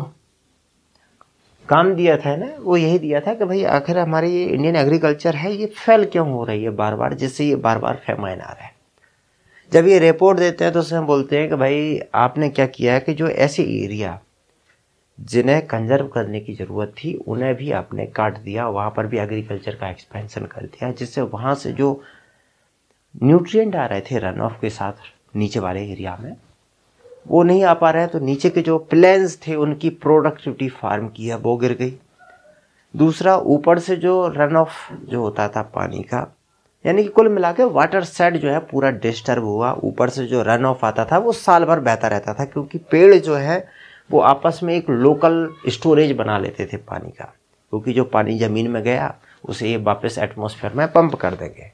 काम दिया था ना वो यही दिया था कि भाई आखिर हमारे ये इंडियन एग्रीकल्चर है ये फेल क्यों हो रही है बार बार जिससे ये बार बार फेमाइन आ रहा है जब ये रिपोर्ट देते हैं तो उसे हम बोलते हैं कि भाई आपने क्या किया है कि जो ऐसे एरिया जिन्हें कंजर्व करने की ज़रूरत थी उन्हें भी आपने काट दिया वहाँ पर भी एग्रीकल्चर का एक्सपेंशन कर दिया जिससे वहाँ से जो न्यूट्रिएंट आ रहे थे रन ऑफ के साथ नीचे वाले एरिया में वो नहीं आ पा रहे हैं तो नीचे के जो प्लेन्स थे उनकी प्रोडक्टिविटी फार्म की है वो गिर गई दूसरा ऊपर से जो रन ऑफ जो होता था पानी का यानी कि कुल मिला के वाटर सेट जो है पूरा डिस्टर्ब हुआ ऊपर से जो रन ऑफ आता था वो साल भर बहता रहता था क्योंकि पेड़ जो है वो आपस में एक लोकल स्टोरेज बना लेते थे पानी का क्योंकि जो पानी ज़मीन में गया उसे ये वापस एटमोसफेयर में पंप कर देंगे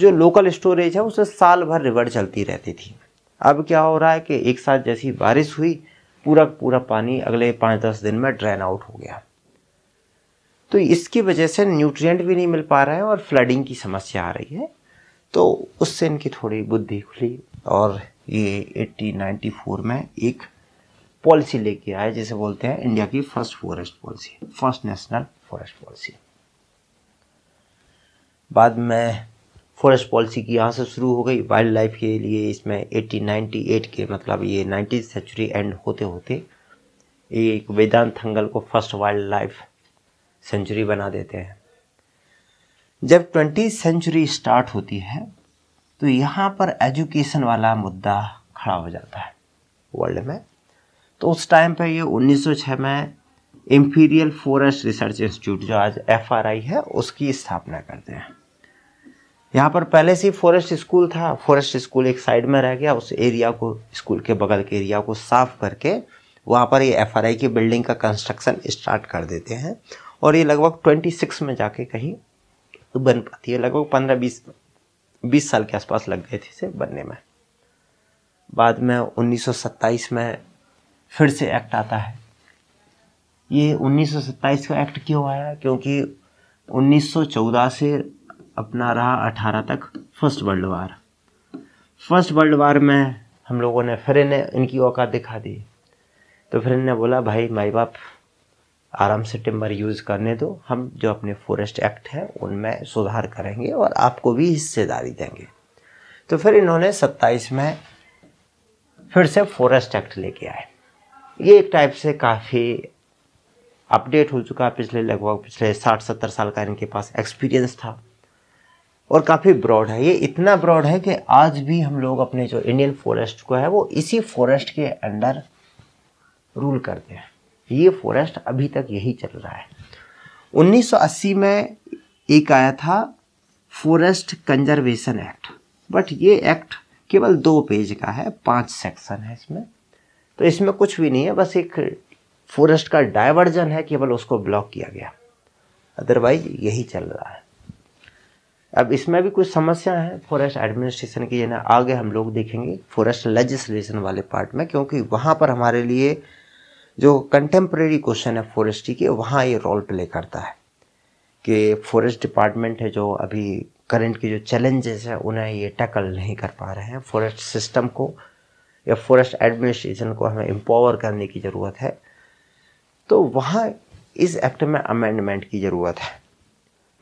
जो लोकल स्टोरेज है उसे साल भर रिवर चलती रहती थी अब क्या हो रहा है कि एक साथ जैसी बारिश हुई पूरा पूरा पानी अगले पाँच दस दिन में ड्रेन आउट हो गया तो इसकी वजह से न्यूट्रिएंट भी नहीं मिल पा रहा है और फ्लडिंग की समस्या आ रही है तो उससे इनकी थोड़ी बुद्धि खुली और ये 1894 में एक पॉलिसी लेके आए जिसे बोलते हैं इंडिया की first forest policy first national forest policy बाद में फॉरेस्ट पॉलिसी की यहाँ से शुरू हो गई वाइल्ड लाइफ के लिए इसमें 1898 के मतलब ये नाइनटीन सेंचुरी एंड होते होते एक वेदांत थंगल को फर्स्ट वाइल्ड लाइफ सेंचुरी बना देते हैं जब ट्वेंटी सेंचुरी स्टार्ट होती है तो यहाँ पर एजुकेशन वाला मुद्दा खड़ा हो जाता है वर्ल्ड में तो उस टाइम पे ये 1906 में इम्पीरियल फॉरेस्ट रिसर्च इंस्टीट्यूट जो आज एफ है उसकी स्थापना करते हैं यहाँ पर पहले से फॉरेस्ट स्कूल था फॉरेस्ट स्कूल एक साइड में रह गया उस एरिया को स्कूल के बगल के एरिया को साफ करके वहाँ पर ये एफ की बिल्डिंग का कंस्ट्रक्शन स्टार्ट कर देते हैं और ये लगभग ट्वेंटी सिक्स में जाके कहीं बन पाती है लगभग पंद्रह बीस बीस साल के आसपास लग गए थे इसे बनने में बाद में 1927 में फिर से एक्ट आता है ये 1927 का एक्ट क्यों आया क्योंकि 1914 से अपना रहा 18 तक first world war first world war में हम लोगों ने फिर इन्हें इनकी औकात दिखा दी तो फिर इन्हें बोला भाई माई बाप आराम से टिम्बर यूज़ करने दो हम जो अपने फॉरेस्ट एक्ट हैं उनमें सुधार करेंगे और आपको भी हिस्सेदारी देंगे तो फिर इन्होंने सत्ताईस में फिर से फॉरेस्ट एक्ट लेके आए ये एक टाइप से काफ़ी अपडेट हो चुका पिछले लगभग पिछले साठ सत्तर साल का इनके पास एक्सपीरियंस था और काफ़ी ब्रॉड है ये इतना ब्रॉड है कि आज भी हम लोग अपने जो इंडियन फॉरेस्ट को है वो इसी फॉरेस्ट के अंडर रूल करते हैं ये फॉरेस्ट अभी तक यही चल रहा है 1980 में एक आया था फॉरेस्ट कंजर्वेशन एक्ट बट ये एक्ट केवल दो पेज का है पांच सेक्शन है इसमें तो इसमें कुछ भी नहीं है बस एक फॉरेस्ट का डाइवर्जन है केवल उसको ब्लॉक किया गया अदरवाइज यही चल रहा है अब इसमें भी कुछ समस्या है फॉरेस्ट एडमिनिस्ट्रेशन की ना आगे हम लोग देखेंगे फॉरेस्ट लेजिस्लेशन वाले पार्ट में क्योंकि वहाँ पर हमारे लिए जो कंटेम्प्रेरी क्वेश्चन है फॉरेस्टी के वहाँ ये रोल प्ले करता है कि फॉरेस्ट डिपार्टमेंट है जो अभी करंट के जो चैलेंजेस हैं उन्हें ये टैकल नहीं कर पा रहे हैं फॉरेस्ट सिस्टम को या फॉरेस्ट एडमिनिस्ट्रेशन को हमें एम्पावर करने की ज़रूरत है तो वहाँ इस एक्ट में अमेंडमेंट की ज़रूरत है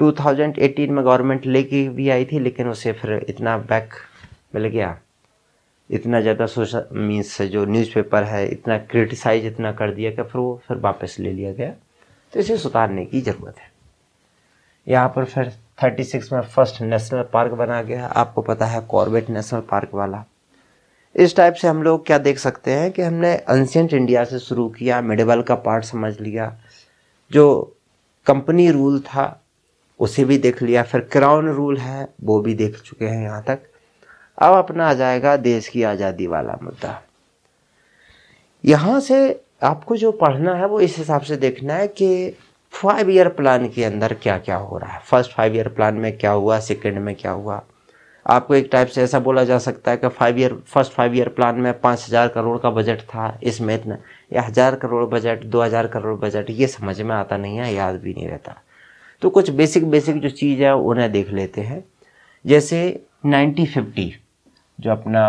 2018 में गवर्नमेंट लेके भी आई थी लेकिन उसे फिर इतना बैक मिल गया इतना ज़्यादा सोशल मीन्स जो न्यूज़पेपर है इतना क्रिटिसाइज इतना कर दिया कि फिर वो फिर वापस ले लिया गया तो इसे सुधारने की ज़रूरत है यहाँ पर फिर थर्टी सिक्स में फर्स्ट नेशनल पार्क बना गया आपको पता है कॉर्बेट नेशनल पार्क वाला इस टाइप से हम लोग क्या देख सकते हैं कि हमने एंशियंट इंडिया से शुरू किया मिडवल का पार्ट समझ लिया जो कंपनी रूल था उसे भी देख लिया फिर क्राउन रूल है वो भी देख चुके हैं यहाँ तक अब अपना आ जाएगा देश की आज़ादी वाला मुद्दा यहाँ से आपको जो पढ़ना है वो इस हिसाब से देखना है कि फाइव ईयर प्लान के अंदर क्या क्या हो रहा है फर्स्ट फाइव ईयर प्लान में क्या हुआ सेकेंड में क्या हुआ आपको एक टाइप से ऐसा बोला जा सकता है कि five year first five year plan में पाँच हज़ार करोड़ का बजट था इसमें इतना या हज़ार करोड़ बजट दो हज़ार करोड़ बजट ये समझ में आता नहीं है याद भी नहीं रहता तो कुछ बेसिक बेसिक जो चीज़ है उन्हें देख लेते हैं जैसे नाइन्टी फिफ्टी जो अपना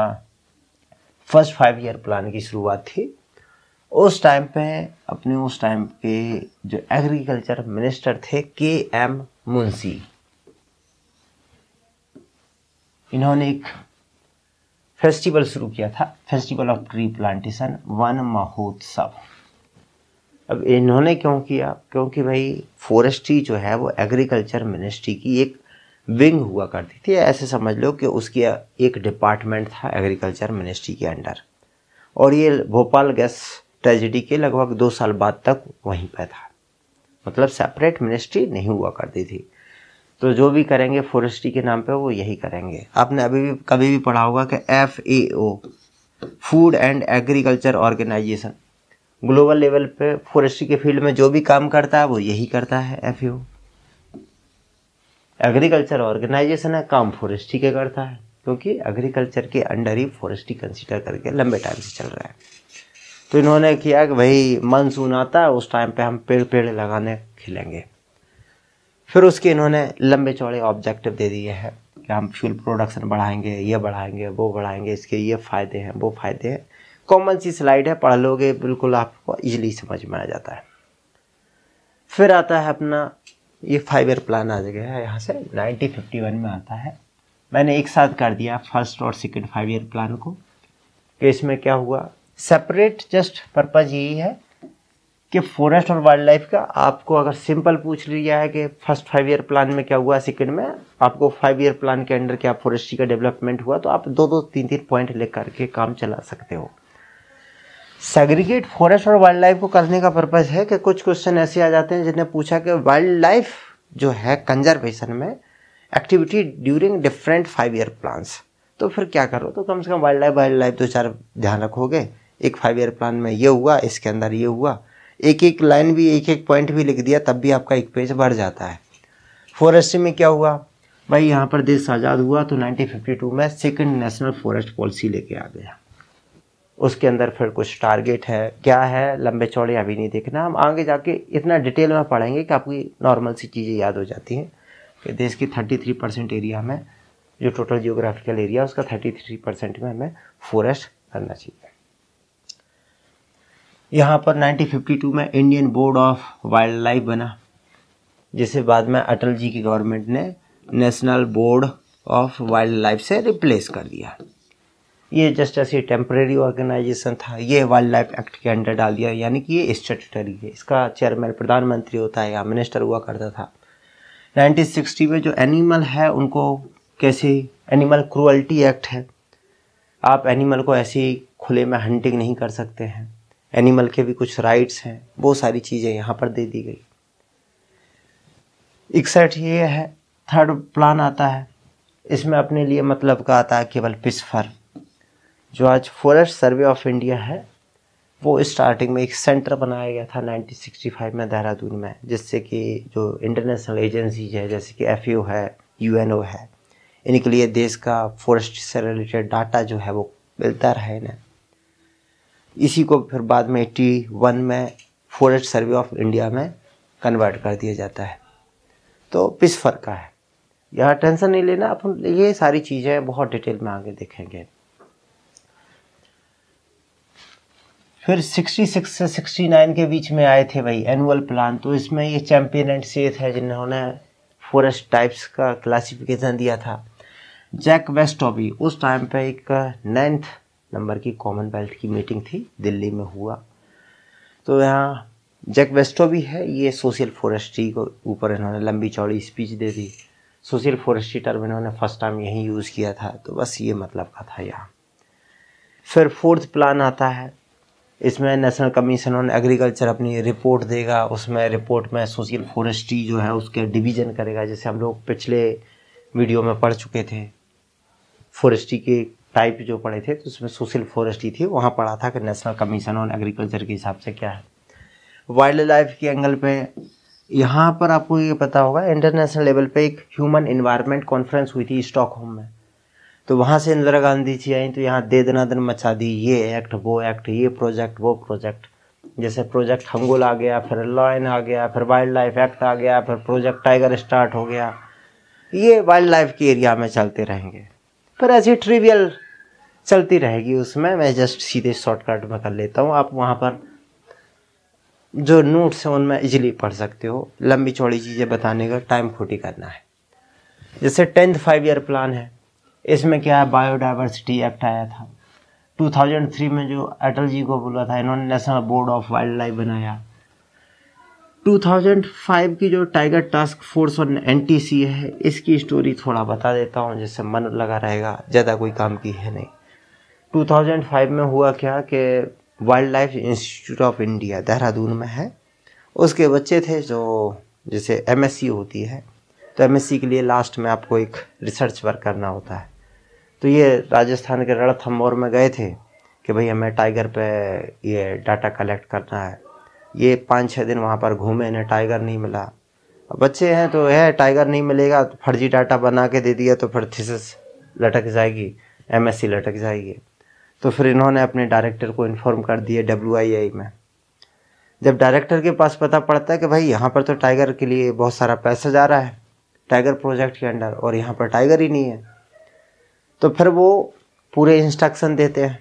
फर्स्ट फाइव ईयर प्लान की शुरुआत थी उस टाइम पे अपने उस टाइम के जो एग्रीकल्चर मिनिस्टर थे के एम मुंशी इन्होंने एक फेस्टिवल शुरू किया था festival of tree plantation Van Mahotsav अब इन्होंने क्यों किया क्योंकि भाई फॉरेस्ट्री जो है वो एग्रीकल्चर मिनिस्ट्री की एक विंग हुआ करती थी ऐसे समझ लो कि उसकी एक डिपार्टमेंट था एग्रीकल्चर मिनिस्ट्री के अंडर और ये भोपाल गैस ट्रेजिडी के लगभग दो साल बाद तक वहीं पर था मतलब सेपरेट मिनिस्ट्री नहीं हुआ करती थी तो जो भी करेंगे फॉरेस्ट्री के नाम पे वो यही करेंगे आपने अभी भी कभी भी पढ़ा होगा कि F A O food and agriculture organisation global level पे फॉरेस्ट्री के फील्ड में जो भी काम करता है वो यही करता है F A O agriculture organisation है काम फॉरेस्ट्री के करता है क्योंकि एग्रीकल्चर के अंडर ही फॉरेस्ट्री कंसिडर करके लंबे टाइम से चल रहा है तो इन्होंने किया कि भाई मानसून आता है उस टाइम पे हम पेड़ पेड़ लगाने खिलेंगे फिर उसके इन्होंने लंबे चौड़े ऑब्जेक्टिव दे दिए हैं कि हम फ्यूल प्रोडक्शन बढ़ाएंगे ये बढ़ाएंगे वो बढ़ाएंगे इसके ये फ़ायदे हैं वो फ़ायदे हैं कॉमन सी स्लाइड है पढ़ लोगे बिल्कुल आपको ईजिली समझ में आ जाता है फिर आता है अपना ये फाइव ईयर प्लान आ गया है यहाँ से नाइनटीन फिफ्टी वन में आता है मैंने एक साथ कर दिया फर्स्ट और सेकेंड फाइव ईयर प्लान को कि तो इसमें क्या हुआ सेपरेट जस्ट पर्पज़ यही है कि फॉरेस्ट और वाइल्ड लाइफ का आपको अगर सिंपल पूछ लिया है कि फर्स्ट फाइव ईयर प्लान में क्या हुआ सेकेंड में आपको फाइव ईयर प्लान के अंडर क्या फॉरेस्ट्री का डेवलपमेंट हुआ तो आप दो दो तीन तीन पॉइंट लेकर के काम चला सकते हो सेग्रीगेट फॉरेस्ट और वाइल्ड लाइफ को करने का पर्पज़ है कि कुछ क्वेश्चन ऐसे आ जाते हैं जिन्हें पूछा कि वाइल्ड लाइफ जो है कंजर्वेशन में activity during different five year plans तो फिर क्या करो तो कम से कम वाइल्ड लाइफ वाइल्ड लाइफ दो चार ध्यान रखोगे एक फाइव ईयर प्लान में ये हुआ इसके अंदर ये हुआ एक एक लाइन भी एक एक पॉइंट भी लिख दिया तब भी आपका एक पेज बढ़ जाता है फॉरेस्ट्री में क्या हुआ भाई यहाँ पर देश आज़ाद हुआ तो 1952 में सेकंड नेशनल फॉरेस्ट पॉलिसी लेके आ गया उसके अंदर फिर कुछ टारगेट है क्या है लंबे चौड़े अभी नहीं देखना हम आगे जाके इतना डिटेल में पढ़ेंगे कि आपकी नॉर्मल सी चीज़ें याद हो जाती हैं कि देश की थर्टी थ्री परसेंट एरिया में जो टोटल जियोग्राफिकल एरिया उसका थर्टी थ्री परसेंट में हमें फॉरेस्ट करना चाहिए यहाँ पर 1952 में Indian board of wildlife बना जिसे बाद में अटल जी की गवर्नमेंट ने national board of wildlife से रिप्लेस कर दिया ये जस्ट ऐसी टेम्प्रेरी ऑर्गेनाइजेशन था ये वाइल्ड लाइफ एक्ट के अंडर डाल दिया यानी कि ये स्टेटरी है इसका चेयरमैन प्रधानमंत्री होता है या मिनिस्टर हुआ करता था 1960 में जो एनिमल है उनको कैसे एनिमल क्रोअल्टी एक्ट है आप एनिमल को ऐसे ही खुले में हंटिंग नहीं कर सकते हैं एनिमल के भी कुछ राइट्स हैं वो सारी चीज़ें यहाँ पर दे दी गई इकसठ ये है थर्ड प्लान आता है इसमें अपने लिए मतलब का आता है केवल पिस्फर जो आज फॉरेस्ट सर्वे ऑफ इंडिया है वो स्टार्टिंग में एक सेंटर बनाया गया था 1965 में देहरादून में जिससे कि जो इंटरनेशनल एजेंसीज है जैसे कि एफ है यू है इनके लिए देश का फॉरेस्ट से रिलेटेड डाटा जो है वो मिलता रहे इन्हें इसी को फिर बाद में एट्टी वन में फॉरेस्ट सर्वे ऑफ इंडिया में कन्वर्ट कर दिया जाता है तो पिस फर्क का है यहाँ टेंशन नहीं लेना अपन ये सारी चीज़ें बहुत डिटेल में आगे देखेंगे फिर 66 से 69 के बीच में आए थे भाई एनुअल प्लान तो इसमें ये चैम्पियन एंड सेथ है जिन्होंने फॉरेस्ट टाइप्स का क्लासिफिकेशन दिया था जैक वेस्टॉबी उस टाइम पे एक नाइन्थ नंबर की कॉमनवेल्थ की मीटिंग थी दिल्ली में हुआ तो यहाँ जैक वेस्टॉबी है ये सोशल फॉरेस्ट्री को ऊपर इन्होंने लंबी चौड़ी स्पीच दे दी सोशल फॉरेस्ट्री टर्म इन्होंने फर्स्ट टाइम यहीं यूज़ किया था तो बस ये मतलब का था यहाँ फिर फोर्थ प्लान आता है इसमें नेशनल कमीशन ऑन एग्रीकल्चर अपनी रिपोर्ट देगा उसमें रिपोर्ट में सोशल फॉरेस्ट्री जो है उसके डिवीज़न करेगा जैसे हम लोग पिछले वीडियो में पढ़ चुके थे फॉरेस्ट्री के टाइप जो पढ़े थे तो उसमें सोशल फॉरेस्ट्री थी वहाँ पढ़ा था कि नेशनल कमीशन ऑन एग्रीकल्चर के हिसाब से क्या है वाइल्ड लाइफ के एंगल पे यहाँ पर आपको ये पता होगा इंटरनेशनल लेवल पे एक ह्यूमन इन्वायरमेंट कॉन्फ्रेंस हुई थी स्टॉकहोम में तो वहाँ से इंदिरा गांधी जी आई तो यहाँ दे दना दन मचा दी ये एक्ट वो एक्ट ये प्रोजेक्ट वो प्रोजेक्ट जैसे प्रोजेक्ट हंगुल आ गया फिर लॉयन आ गया फिर वाइल्ड लाइफ एक्ट आ गया फिर प्रोजेक्ट टाइगर स्टार्ट हो गया ये वाइल्ड लाइफ के एरिया में चलते रहेंगे पर ऐसी ट्रिवियल चलती रहेगी उसमें मैं जस्ट सीधे शॉर्टकट में कर लेता हूँ आप वहाँ पर जो नोट्स हैं उनमें इजीली पढ़ सकते हो लंबी चौड़ी चीज़ें बताने का टाइम खोटी करना है जैसे टेंथ फाइव ईयर प्लान है इसमें क्या है बायोडाइवर्सिटी एक्ट आया था 2003 में जो अटल जी को बोला था इन्होंने national board of wildlife बनाया 2005 की जो टाइगर टास्क फोर्स और एन है इसकी स्टोरी थोड़ा बता देता हूँ जिससे मन लगा रहेगा ज़्यादा कोई काम की है नहीं 2005 में हुआ क्या कि wildlife institute of India Dehradun में है उसके बच्चे थे जो जैसे एमएससी होती है तो एमएससी के लिए लास्ट में आपको एक रिसर्च वर्क करना होता है तो ये राजस्थान के रणथम्बोर में गए थे कि भाई हमें टाइगर पे ये डाटा कलेक्ट करना है ये पाँच छः दिन वहाँ पर घूमे इन्हें टाइगर नहीं मिला बच्चे हैं तो है टाइगर नहीं मिलेगा तो फर्जी डाटा बना के दे दिया तो फिर थीसिस लटक जाएगी एम लटक जाएगी तो फिर इन्होंने अपने डायरेक्टर को इन्फॉर्म कर दिया डब्ल्यू में जब डायरेक्टर के पास पता पड़ता है कि भाई यहाँ पर तो टाइगर के लिए बहुत सारा पैसा जा रहा है टाइगर प्रोजेक्ट के अंडर और यहाँ पर टाइगर ही नहीं है तो फिर वो पूरे इंस्ट्रक्शन देते हैं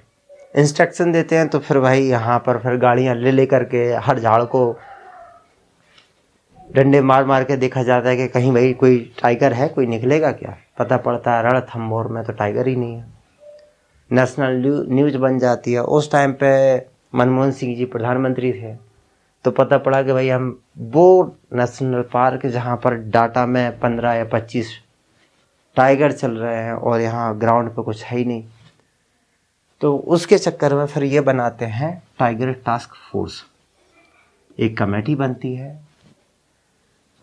इंस्ट्रक्शन देते हैं तो फिर भाई यहाँ पर फिर गाड़ियाँ ले ले करके हर झाड़ को डंडे मार मार के देखा जाता है कि कहीं भाई कोई टाइगर है कोई निकलेगा क्या पता पड़ता है रणथम्भौर में तो टाइगर ही नहीं है नेशनल न्यूज़ बन जाती है उस टाइम पे मनमोहन सिंह जी प्रधानमंत्री थे तो पता पड़ा कि भाई हम वो नेशनल पार्क जहाँ पर डाटा में पंद्रह या पच्चीस टाइगर चल रहे हैं और यहाँ ग्राउंड पे कुछ है ही नहीं तो उसके चक्कर में फिर ये बनाते हैं टाइगर टास्क फोर्स एक कमेटी बनती है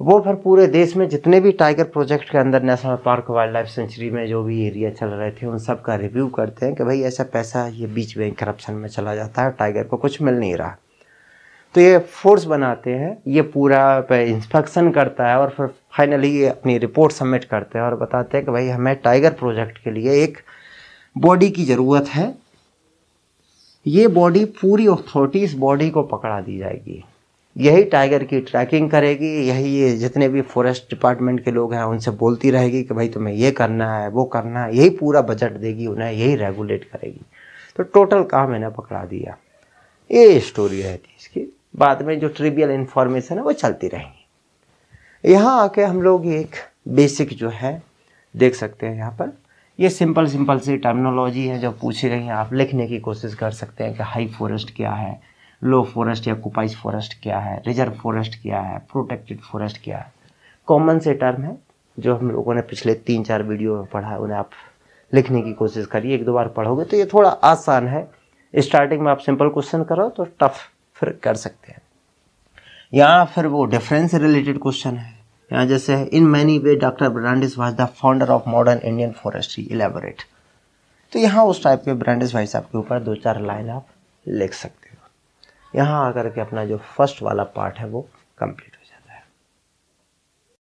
वो फिर पूरे देश में जितने भी टाइगर प्रोजेक्ट के अंदर national park wildlife sanctuary में जो भी एरिया चल रहे थे उन सब का रिव्यू करते हैं कि भाई ऐसा पैसा ये बीच में करप्शन में चला जाता है टाइगर को कुछ मिल नहीं रहा तो ये फोर्स बनाते हैं ये पूरा इंस्पेक्शन करता है और फिर फाइनली ये अपनी रिपोर्ट सबमिट करते हैं और बताते हैं कि भाई हमें टाइगर प्रोजेक्ट के लिए एक बॉडी की ज़रूरत है ये बॉडी पूरी अथॉरिटी इस बॉडी को पकड़ा दी जाएगी यही टाइगर की ट्रैकिंग करेगी यही ये जितने भी फॉरेस्ट डिपार्टमेंट के लोग हैं उनसे बोलती रहेगी कि भाई तुम्हें ये करना है वो करना है यही पूरा बजट देगी उन्हें यही रेगुलेट करेगी तो टोटल काम इन्हें पकड़ा दिया ये स्टोरी रहती इसकी बाद में जो ट्रिबियल इन्फॉर्मेशन है वो चलती रहेंगी यहाँ आके हम लोग एक बेसिक जो है देख सकते हैं यहाँ पर ये सिंपल सिंपल सी टर्मिनोलॉजी है जो पूछी गई है आप लिखने की कोशिश कर सकते हैं कि हाई फॉरेस्ट क्या है लो फॉरेस्ट या कुपाइज फॉरेस्ट क्या है रिजर्व फॉरेस्ट क्या है प्रोटेक्टेड फॉरेस्ट क्या है कॉमन से टर्म है जो हम लोगों ने पिछले तीन चार वीडियो में पढ़ा है उन्हें आप लिखने की कोशिश करिए एक दो बार पढ़ोगे तो ये थोड़ा आसान है स्टार्टिंग में आप सिंपल क्वेश्चन करो तो टफ फिर कर सकते हैं या फिर वो डिफरेंस रिलेटेड क्वेश्चन है यहाँ जैसे in many ways doctor Brandis was the founder of modern Indian forestry elaborate तो यहाँ उस टाइप के ब्रांडिस भाई साहब के ऊपर दो चार लाइन आप लिख सकते हो यहाँ आकर के अपना जो फर्स्ट वाला पार्ट है वो कंप्लीट